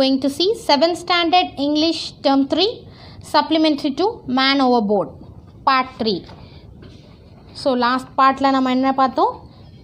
going to see 7th standard English term 3 supplementary to man overboard part 3 so last பார்ட்டில் நம்ம என்ன பார்த்தோம்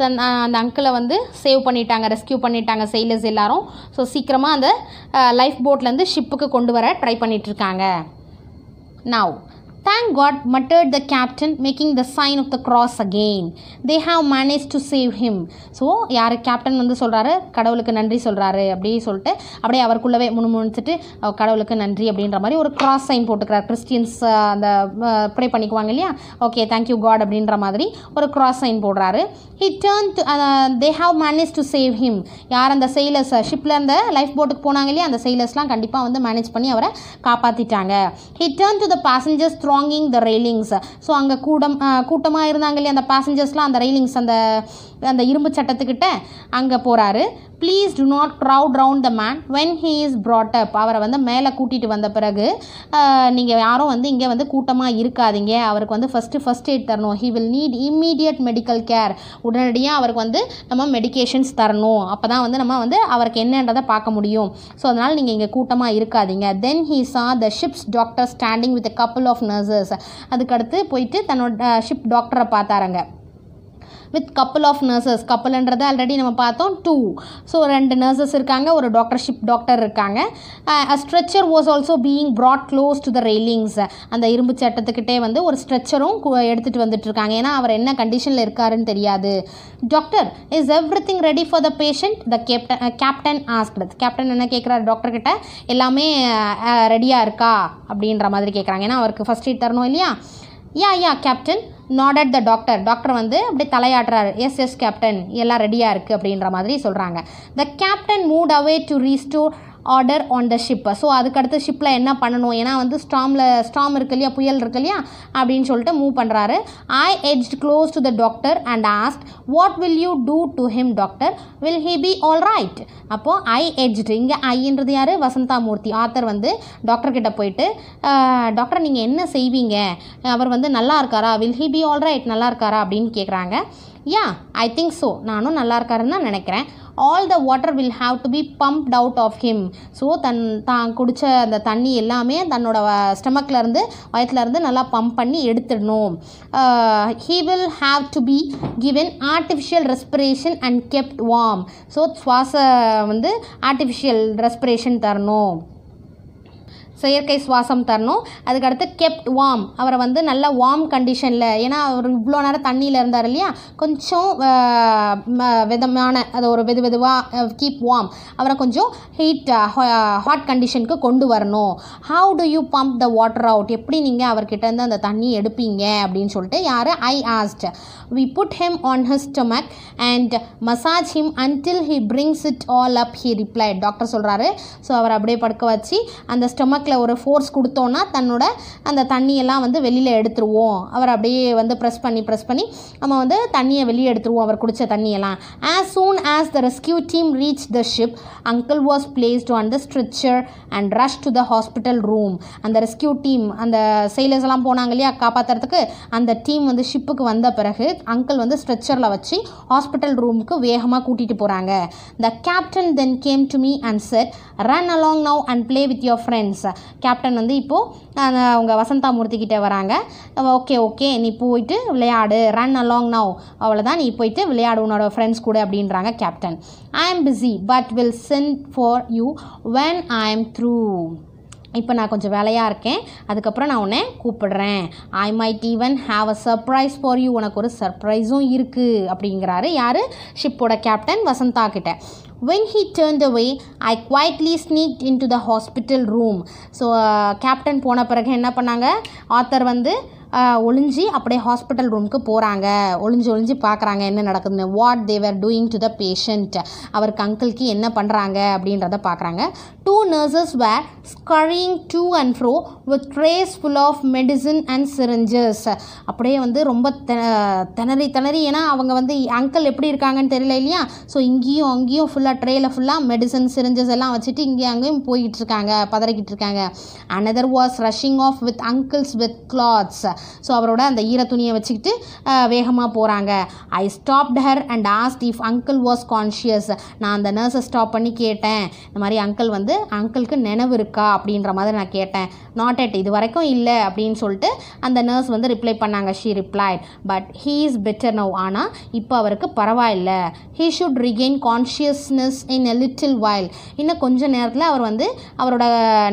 தன் அந்த அங்கிளை வந்து சேவ் பண்ணிட்டாங்க ரெஸ்கியூ பண்ணிட்டாங்க செயலர்ஸ் எல்லாரும் ஸோ சீக்கிரமாக அந்த லைஃப் போட்லேருந்து ஷிப்புக்கு கொண்டு வர ட்ரை பண்ணிகிட்ருக்காங்க now thank God muttered the captain making the sign of the cross again. They have managed to save him. So யார் கேப்டன் வந்து சொல்கிறாரு கடவுளுக்கு நன்றி சொல்கிறாரு அப்படின்னு சொல்லிட்டு அப்படியே அவருக்குள்ளவே முணுமுணுத்துட்டு கடவுளுக்கு நன்றி அப்படின்ற மாதிரி ஒரு கிராஸ் சைன் போட்டுக்கிறார் கிறிஸ்டியன்ஸ் அந்த ப்ரே பண்ணிக்குவாங்க இல்லையா ஓகே தேங்க்யூ காட் அப்படின்ற மாதிரி ஒரு கிராஸ் சைன் போடுறாரு he turn to they have manage to save him யார் அந்த செயலர்ஸ் ஷிப்பில் அந்த லைஃப் போட்டுக்கு போனாங்க இல்லையா அந்த செயலர்ஸ்லாம் கண்டிப்பாக வந்து மேனேஜ் பண்ணி அவரை காப்பாற்றிட்டாங்க he turn to the passengers throw thronging the railings so அங்கே கூடம் கூட்டமாக இருந்தாங்க இல்லையா அந்த பேசஞ்சர்ஸ்லாம் அந்த ரெயிலிங்ஸ் அந்த அந்த இரும்பு சட்டத்துக்கிட்ட அங்கே போகிறாரு please do not crowd round the man when he is brought up அவரை வந்து மேலே கூட்டிகிட்டு வந்த பிறகு நீங்கள் யாரும் வந்து இங்கே வந்து கூட்டமாக இருக்காதீங்க அவருக்கு வந்து ஃபஸ்ட்டு ஃபஸ்ட் எய்ட் தரணும் he will need immediate medical care உடனடியாக அவருக்கு வந்து நம்ம மெடிக்கேஷன்ஸ் தரணும் அப்போ தான் வந்து நம்ம வந்து அவருக்கு என்னன்றதை பார்க்க முடியும் ஸோ அதனால் நீங்கள் இங்கே கூட்டமாக இருக்காதீங்க then he saw the ship's doctor standing with couple of nurses அதுக்கடுத்து போயிட்டு தன்னோட ஷிப் டாக்டரை பார்த்தாருங்க வித் கப்புள் ஆஃப் நர்சஸ் கப்புள்ன்றதை ஆல்ரெடி நம்ம பார்த்தோம் டூ ஸோ ரெண்டு நர்சஸ் இருக்காங்க ஒரு டாக்டர்ஷிப் டாக்டர் இருக்காங்க stretcher was also being brought close to the railings அந்த இரும்பு சட்டத்துக்கிட்டே வந்து ஒரு ஸ்ட்ரெச்சரும் எடுத்துகிட்டு வந்துட்டு இருக்காங்க ஏன்னா அவர் என்ன கண்டிஷனில் இருக்காருன்னு தெரியாது doctor is everything ready for the patient the captain captain asked captain என்ன கேட்குறாரு டாக்டர்கிட்ட எல்லாமே ரெடியாக uh, இருக்கா அப்படின்ற மாதிரி கேட்குறாங்க ஏன்னா அவருக்கு ஃபஸ்ட் எய்ட் தரணும் இல்லையா yeah yeah captain nod at the doctor doctor வந்து அப்படியே தலையாடுறாரு எஸ் எஸ் கேப்டன் எல்லாம் ரெடியாக இருக்குது அப்படின்ற மாதிரி சொல்கிறாங்க the captain moved away to restore order on the ஷிப்பை ஸோ அதுக்கடுத்து ஷிப்பில் என்ன பண்ணணும் ஏன்னா வந்து ஸ்டாமில் ஸ்டாம் இருக்கு இல்லையா புயல் இருக்கு இல்லையா அப்படின்னு சொல்லிட்டு மூவ் பண்ணுறாரு I edged close to the doctor and asked what will you do to him doctor will he be all right அப்போது ஐ எஜ்ட் இங்கே ஐன்றது யார் வசந்தா மூர்த்தி ஆத்தர் வந்து டாக்டர்கிட்ட போயிட்டு டாக்டர் நீங்கள் என்ன செய்வீங்க அவர் வந்து நல்லா இருக்காரா will he be all right நல்லா இருக்காரா அப்படின்னு கேட்குறாங்க யா ஐ திங்க் ஸோ நானும் நல்லா இருக்காருன்னு தான் நினைக்கிறேன் all the water will have to be pumped out of him so தன் தான் குடித்த அந்த தண்ணி எல்லாமே தன்னோட ஸ்டமக்லேருந்து வயத்துலேருந்து நல்லா பம்ப் பண்ணி எடுத்துடணும் he will have to be given artificial respiration and kept warm so சுவாச வந்து ஆர்டிஃபிஷியல் ரெஸ்பிரேஷன் தரணும் செயற்கை சுவாசம் தரணும் அதுக்கடுத்து கெப்ட் வார்ம் அவரை வந்து நல்ல வார்ம் கண்டிஷனில் ஏன்னா அவர் இவ்வளோ நேரம் தண்ணியில் இருந்தார் இல்லையா கொஞ்சம் விதமான அது ஒரு வெது வெதுவாக கீப் வார்ம் அவரை கொஞ்சம் ஹீட் ஹாட் கண்டிஷனுக்கு கொண்டு வரணும் how do you pump the water out எப்படி நீங்கள் இருந்து அந்த தண்ணி எடுப்பீங்க அப்படின்னு சொல்லிட்டு யார் I asked we put him on his stomach and massage him until he brings it all up he reply doctor சொல்கிறாரு ஸோ அவர் அப்படியே படுக்க வச்சு அந்த ஸ்டொமக் நாக்கில் ஒரு ஃபோர்ஸ் கொடுத்தோன்னா தன்னோட அந்த தண்ணியெல்லாம் வந்து வெளியில் எடுத்துருவோம் அவர் அப்படியே வந்து ப்ரெஸ் பண்ணி ப்ரெஸ் பண்ணி நம்ம வந்து தண்ணியை வெளியே எடுத்துருவோம் அவர் குடித்த தண்ணியெல்லாம் as soon as the rescue team reach the ship uncle was placed on the stretcher and rush to the hospital room அந்த ரெஸ்கியூ டீம் அந்த செயலர்ஸ் எல்லாம் போனாங்க இல்லையா காப்பாற்றுறதுக்கு அந்த டீம் வந்து ஷிப்புக்கு வந்த பிறகு அங்கிள் வந்து ஸ்ட்ரெச்சரில் வச்சு ஹாஸ்பிட்டல் ரூமுக்கு வேகமாக கூட்டிகிட்டு போகிறாங்க the captain then came to me and said run along now and play with your friends captain வந்து இப்போது அவங்க வசந்தா மூர்த்திக்கிட்டே வராங்க ஓகே ஓகே நீ போயிட்டு விளையாடு ரன் அலாங் நவ் அவ்வளோதான் நீ போயிட்டு விளையாடு உன்னோட ஃப்ரெண்ட்ஸ் கூட அப்படின்றாங்க captain I am busy but will send for you when I am through இப்போ நான் கொஞ்சம் வேலையாக இருக்கேன் அதுக்கப்புறம் நான் உன்னை கூப்பிடுறேன் I might even have a surprise for you உனக்கு ஒரு சர்ப்ரைஸும் இருக்குது அப்படிங்கிறாரு யார் ஷிப்போட கேப்டன் வசந்தா கிட்ட When he turned away, I quietly sneaked into the hospital room. so uh, captain போன பிறகு என்ன பண்ணாங்க ஆத்தர் வந்து ஒளிஞ்சு அப்படியே ஹாஸ்பிட்டல் ரூமுக்கு போகிறாங்க ஒளிஞ்சு ஒளிஞ்சு பார்க்குறாங்க என்ன நடக்குதுன்னு what they were doing to the patient அவருக்கு அங்கிள்க்கு என்ன பண்ணுறாங்க அப்படின்றத பார்க்குறாங்க two nurses were scurrying to and fro with trays full of medicine and syringes அப்படியே வந்து ரொம்ப திணறி திணறி ஏன்னா அவங்க வந்து அங்கிள் எப்படி இருக்காங்கன்னு தெரியல இல்லையா ஸோ இங்கேயும் அங்கேயும் ஃபுல்லாக ட்ரேயில் ஃபுல்லாக மெடிசன் சிரிஞ்சஸ் எல்லாம் வச்சுட்டு இங்கேயும் அங்கேயும் போய்கிட்டு இருக்காங்க பதறிக்கிட்டு இருக்காங்க another was rushing off with uncle's with clothes so அவரோட அந்த ஈர துணியை வச்சுக்கிட்டு வேகமாக போகிறாங்க I stopped her and asked if uncle was conscious நான் அந்த நர்ஸை ஸ்டாப் பண்ணி கேட்டேன் இந்த மாதிரி அங்கிள் வந்து அங்கிளுக்கு நினைவு இருக்கா அப்படின்ற மாதிரி நான் கேட்டேன் நாட் அட் இது வரைக்கும் இல்லை அப்படின்னு சொல்லிட்டு அந்த நர்ஸ் வந்து ரிப்ளை பண்ணாங்க she reply but he is better now ஆனால் இப்போ அவருக்கு பரவாயில்ல he should regain consciousness in a little while இன்னும் கொஞ்சம் நேரத்தில் அவர் வந்து அவரோட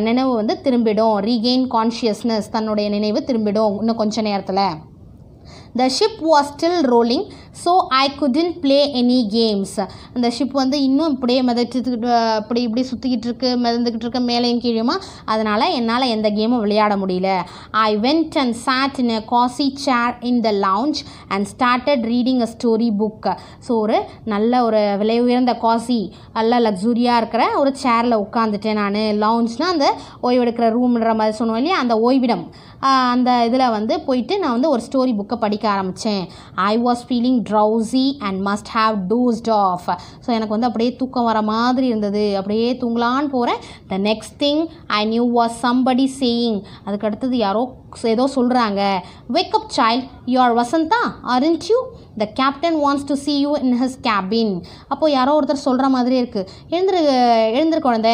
நினைவு வந்து திரும்பிடும் ரீகெயின் கான்ஷியஸ்னஸ் தன்னுடைய நினைவு திரும்பிடும் இன்னும் கொஞ்ச நேரத்தில் the ship was still rolling so I couldn't play any games அந்த ஷிப் வந்து இன்னும் இப்படியே மிதச்சிட்டு இப்படி இப்படி சுற்றிக்கிட்டு இருக்கு மிதந்துக்கிட்டு இருக்க மேலேயும் கீழேயுமா அதனால் என்னால் எந்த கேமும் விளையாட முடியல I went and sat in a cosy chair in the lounge and started reading a story book so ஒரு நல்ல ஒரு விலை உயர்ந்த காசி நல்ல லக்ஸுரியாக இருக்கிற ஒரு சேரில் உட்காந்துட்டேன் நான் லவுஞ்ச்னால் அந்த ஓய்வெடுக்கிற ரூம்ன்ற மாதிரி சொன்னோம் இல்லையா அந்த ஓய்விடம் அந்த இதில் வந்து போயிட்டு நான் வந்து ஒரு ஸ்டோரி புக்கை படிக்க ஆரம்பித்தேன் I was feeling drowsy and must have dozed off so எனக்கு வந்து அப்படியே தூக்கம் வர மாதிரி இருந்தது அப்படியே தூங்கலான்னு போகிறேன் the next thing I knew was somebody saying அதுக்கு அடுத்தது யாரோ ஏதோ சொல்கிறாங்க wake up child you are Vasantha aren't you the captain wants to see you in his cabin அப்போது யாரோ ஒருத்தர் சொல்கிற மாதிரி இருக்குது எழுந்திரு எழுந்திரு குழந்தை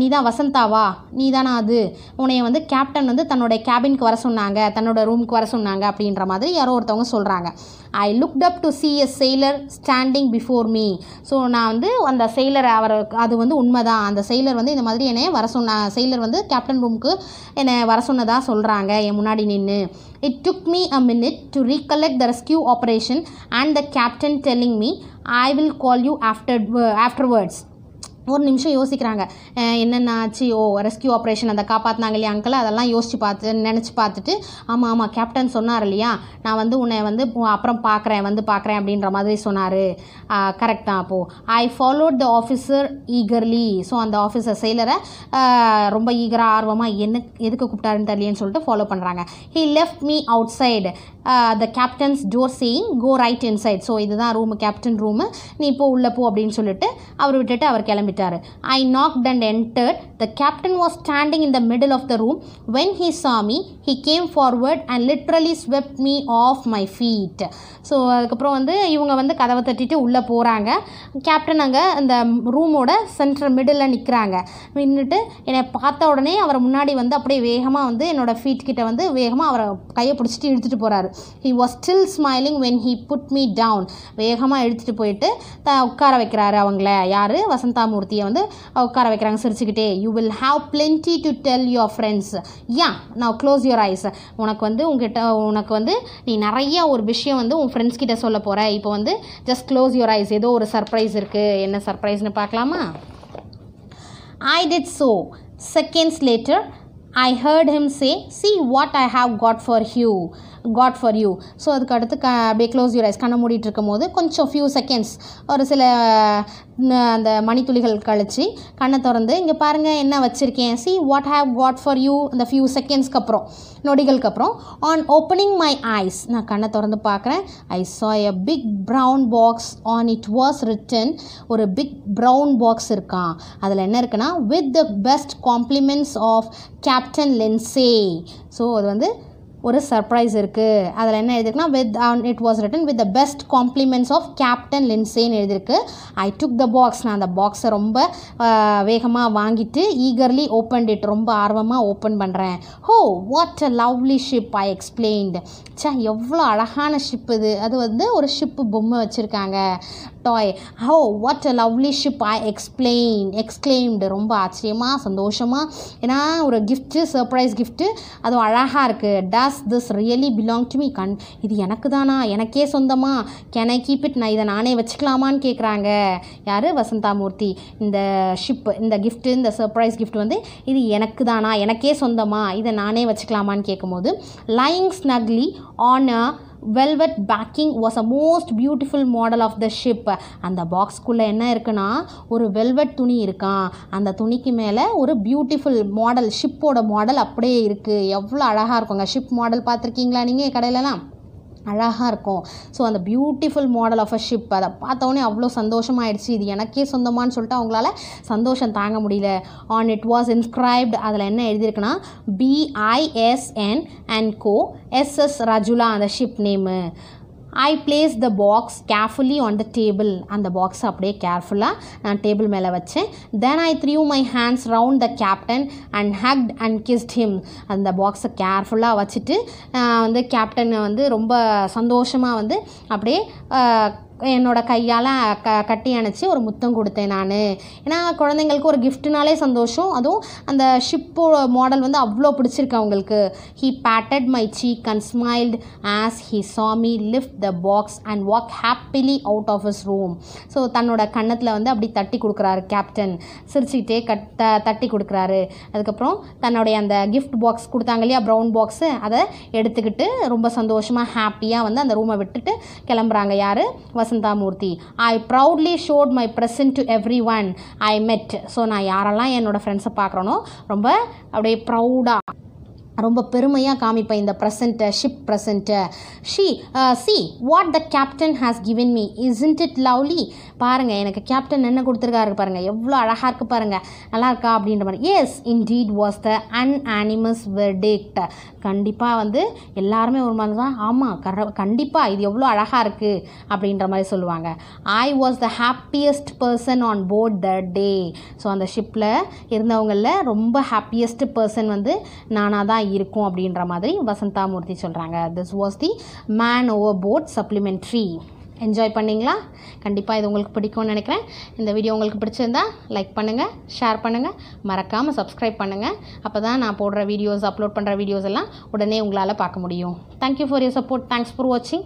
நீ தான் வசந்தாவா நீ தானா அது உனைய வந்து கேப்டன் வந்து தன்னோட கேபினுக்கு வர சொன்னாங்க தன்னோட ரூமுக்கு வர சொன்னாங்க அப்படின்ற மாதிரி யாரோ ஒருத்தவங்க சொல்கிறாங்க I looked up to see a sailor standing before me so நான் வந்து அந்த செயலர் அவர் அது வந்து உண்மைதான் அந்த செயலர் வந்து இந்த மாதிரி என்னை வர சொன்ன செயலர் வந்து கேப்டன் ரூமுக்கு என்னை வர சொன்னதாக சொல்கிறாங்க என் முன்னாடி நின்று it took me a minute to recollect the rescue operation and the captain telling me I will call you after afterwards ஒரு நிமிஷம் யோசிக்கிறாங்க என்னென்ன ஆச்சு ஓ ரெஸ்கியூ ஆப்ரேஷன் அந்த காப்பாற்றினாங்க இல்லையா அங்கிள் அதெல்லாம் யோசித்து பார்த்து நினச்சி பார்த்துட்டு ஆமாம் ஆமாம் கேப்டன் சொன்னார் இல்லையா நான் வந்து உன்னை வந்து அப்புறம் பார்க்குறேன் வந்து பார்க்குறேன் அப்படின்ற மாதிரி சொன்னார் கரெக்ட் தான் அப்போது I followed the officer eagerly so அந்த ஆஃபீஸர் செயலரை ரொம்ப ஈகராக ஆர்வமாக என்ன எதுக்கு கூப்பிட்டாருன்னு தெரியலன்னு சொல்லிட்டு ஃபாலோ பண்ணுறாங்க he left me outside the captain's door saying go right inside so இதுதான் ரூமு கேப்டன் ரூமு நீ இப்போ உள்ளே போ அப்படின்னு சொல்லிட்டு அவர் விட்டுட்டு அவர் கிளம்பி பண்ணிட்டாரு I knocked and entered the captain was standing in the middle of the room when he saw me he came forward and literally swept me off my feet so அதுக்கப்புறம் வந்து இவங்க வந்து கதவை தட்டிட்டு உள்ளே போகிறாங்க கேப்டன் அங்கே அந்த ரூமோட சென்டர் மிடில் நிற்கிறாங்க நின்றுட்டு என்னை பார்த்த உடனே அவர் முன்னாடி வந்து அப்படியே வேகமாக வந்து என்னோடய ஃபீட் கிட்ட வந்து வேகமாக அவரை கையை பிடிச்சிட்டு இழுத்துட்டு போகிறாரு he was still smiling when he put me down வேகமாக இழுத்துட்டு போயிட்டு த உட்கார வைக்கிறாரு அவங்கள யார் வசந்தாமூர்த்தி கிருஷ்ணமூர்த்தியை வந்து உட்கார வைக்கிறாங்க சிரிச்சுக்கிட்டே you will have plenty to tell your friends yeah now close your eyes உனக்கு வந்து உங்ககிட்ட உனக்கு வந்து நீ நிறைய ஒரு விஷயம் வந்து உன் ஃப்ரெண்ட்ஸ் கிட்ட சொல்ல போகிற இப்போ வந்து ஜஸ்ட் க்ளோஸ் யுவர் ஐஸ் ஏதோ ஒரு சர்ப்ரைஸ் இருக்குது என்ன சர்ப்ரைஸ்னு பார்க்கலாமா I did so seconds later I heard him say see what I have got for you got for you so அதுக்கு அடுத்து க அப்படியே க்ளோஸ் யூர் ஐஸ் கண்ணை மூடிட்டு இருக்கும் போது கொஞ்சம் ஃபியூ செகண்ட்ஸ் ஒரு சில அந்த மணித்துளிகள் கழித்து கண்ணை திறந்து இங்கே பாருங்கள் என்ன வச்சுருக்கேன் see what have got for you அந்த ஃபியூ செகண்ட்ஸ்க்கு அப்புறம் நொடிகளுக்கு அப்புறம் ஆன் ஓப்பனிங் மை ஐஸ் நான் கண்ணை திறந்து பார்க்குறேன் I saw a big brown box on it was written ஒரு பிக் ப்ரௌன் பாக்ஸ் இருக்கான் அதில் என்ன இருக்குன்னா with the best compliments of captain Lindsay so அது வந்து ஒரு சர்ப்ரைஸ் இருக்குது அதில் என்ன எழுதிருக்குன்னா with it was written with the best compliments of captain லின்சேன்னு எழுதியிருக்கு ஐ டுக் த பாக்ஸ் நான் அந்த பாக்ஸை ரொம்ப வேகமாக வாங்கிட்டு ஈகர்லி ஓப்பன் இட் ரொம்ப ஆர்வமாக ஓப்பன் பண்ணுறேன் oh what a lovely ship I explained saw எவ்வளோ அழகான ஷிப் இது அது வந்து ஒரு ஷிப்பு பொம்மை வச்சுருக்காங்க toy oh what a lovely ship I explain exclaimed ரொம்ப ஆச்சரியமாக சந்தோஷமாக ஏன்னா ஒரு கிஃப்ட்டு சர்ப்ரைஸ் கிஃப்ட்டு அதுவும் அழகாக இருக்குது does does this really belong to me கண் இது எனக்கு தானா எனக்கே சொந்தமா கேன் ஐ கீப் இட் நான் இதை நானே வச்சுக்கலாமான்னு கேட்குறாங்க யார் வசந்தாமூர்த்தி இந்த ஷிப் இந்த கிஃப்ட்டு இந்த சர்ப்ரைஸ் கிஃப்ட் வந்து இது எனக்கு தானா எனக்கே சொந்தமா இதை நானே வச்சுக்கலாமான்னு கேட்கும்போது lying snugly on a velvet packing was a most beautiful model of the ship அந்த பாக்ஸ்க்குள்ளே என்ன இருக்குன்னா ஒரு வெல்வெட் துணி இருக்கான் அந்த துணிக்கு மேலே ஒரு பியூட்டிஃபுல் மாடல் ஷிப்போட மாடல் அப்படியே இருக்குது எவ்வளோ அழகாக இருக்குங்க ஷிப் மாடல் பார்த்துருக்கீங்களா நீங்கள் கடையிலலாம் அழகாக இருக்கும் ஸோ அந்த beautiful model of a ship அதை பார்த்தோன்னே அவ்வளோ சந்தோஷமாயிடுச்சு இது எனக்கே சொந்தமானு சொல்லிட்டு அவங்களால சந்தோஷம் தாங்க முடியல ஆன் இட் வாஸ் இன்ஸ்கிரைப்டு அதில் என்ன எழுதியிருக்குன்னா பிஐஎஸ்என் அண்ட் கோ எஸ்எஸ் ரஜுலா அந்த ship name I placed the box carefully on the table அந்த பாக்ஸை அப்படியே கேர்ஃபுல்லாக நான் டேபிள் மேலே வச்சேன் then I threw my hands round the captain and hugged and kissed him அந்த பாக்ஸை கேர்ஃபுல்லாக வச்சுட்டு வந்து கேப்டனை வந்து ரொம்ப சந்தோஷமாக வந்து அப்படியே என்னோடய கையால் க கட்டி அணைச்சி ஒரு முத்தம் கொடுத்தேன் நான் ஏன்னா குழந்தைங்களுக்கு ஒரு கிஃப்ட்னாலே சந்தோஷம் அதுவும் அந்த ஷிப்போ மாடல் வந்து அவ்வளோ பிடிச்சிருக்கு அவங்களுக்கு he patted my cheek and smiled as he saw me lift the box and walk happily out of his room so தன்னோட கன்னத்தில் வந்து அப்படி தட்டி கொடுக்குறாரு கேப்டன் சிரிச்சுக்கிட்டே கட் த தட்டி கொடுக்குறாரு அதுக்கப்புறம் தன்னுடைய அந்த கிஃப்ட் பாக்ஸ் கொடுத்தாங்க இல்லையா ப்ரௌன் பாக்ஸு அதை எடுத்துக்கிட்டு ரொம்ப சந்தோஷமாக ஹாப்பியாக வந்து அந்த ரூமை விட்டுட்டு கிளம்புறாங்க யார் Vasanth Vasanthamurthy I proudly showed my present to everyone I met so நான் யாரெல்லாம் என்னோடய ஃப்ரெண்ட்ஸை பார்க்குறேனோ ரொம்ப அப்படியே ப்ரௌடாக ரொம்ப பெருமையாக காமிப்பேன் இந்த ப்ரெசண்ட்டை ஷிப் ப்ரெசண்ட்டை she see what the captain has given me isn't it lovely பாருங்கள் எனக்கு கேப்டன் என்ன கொடுத்துருக்காரு பாருங்கள் எவ்வளோ அழகாக இருக்குது பாருங்கள் நல்லா இருக்கா அப்படின்ற மாதிரி yes indeed was the unanimous verdict கண்டிப்பாக வந்து எல்லாருமே ஒரு மாதிரி தான் ஆமாம் கர கண்டிப்பாக இது எவ்வளோ அழகாக இருக்குது அப்படின்ற மாதிரி சொல்லுவாங்க I was the happiest person on board the day so அந்த ஷிப்பில் இருந்தவங்களில் ரொம்ப ஹாப்பியஸ்ட் பர்சன் வந்து நானாக தான் தான் இருக்கும் அப்படின்ற மாதிரி வசந்தா மூர்த்தி சொல்கிறாங்க this was the man overboard supplementary enjoy பண்ணிங்களா கண்டிப்பாக இது உங்களுக்கு பிடிக்கும்னு நினைக்கிறேன் இந்த வீடியோ உங்களுக்கு பிடிச்சிருந்தா லைக் பண்ணுங்கள் ஷேர் பண்ணுங்கள் மறக்காமல் சப்ஸ்கிரைப் பண்ணுங்கள் அப்போ தான் நான் போடுற வீடியோஸ் அப்லோட் பண்ணுற வீடியோஸ் எல்லாம் உடனே உங்களால் பார்க்க முடியும் thank you for your support thanks for வாட்சிங்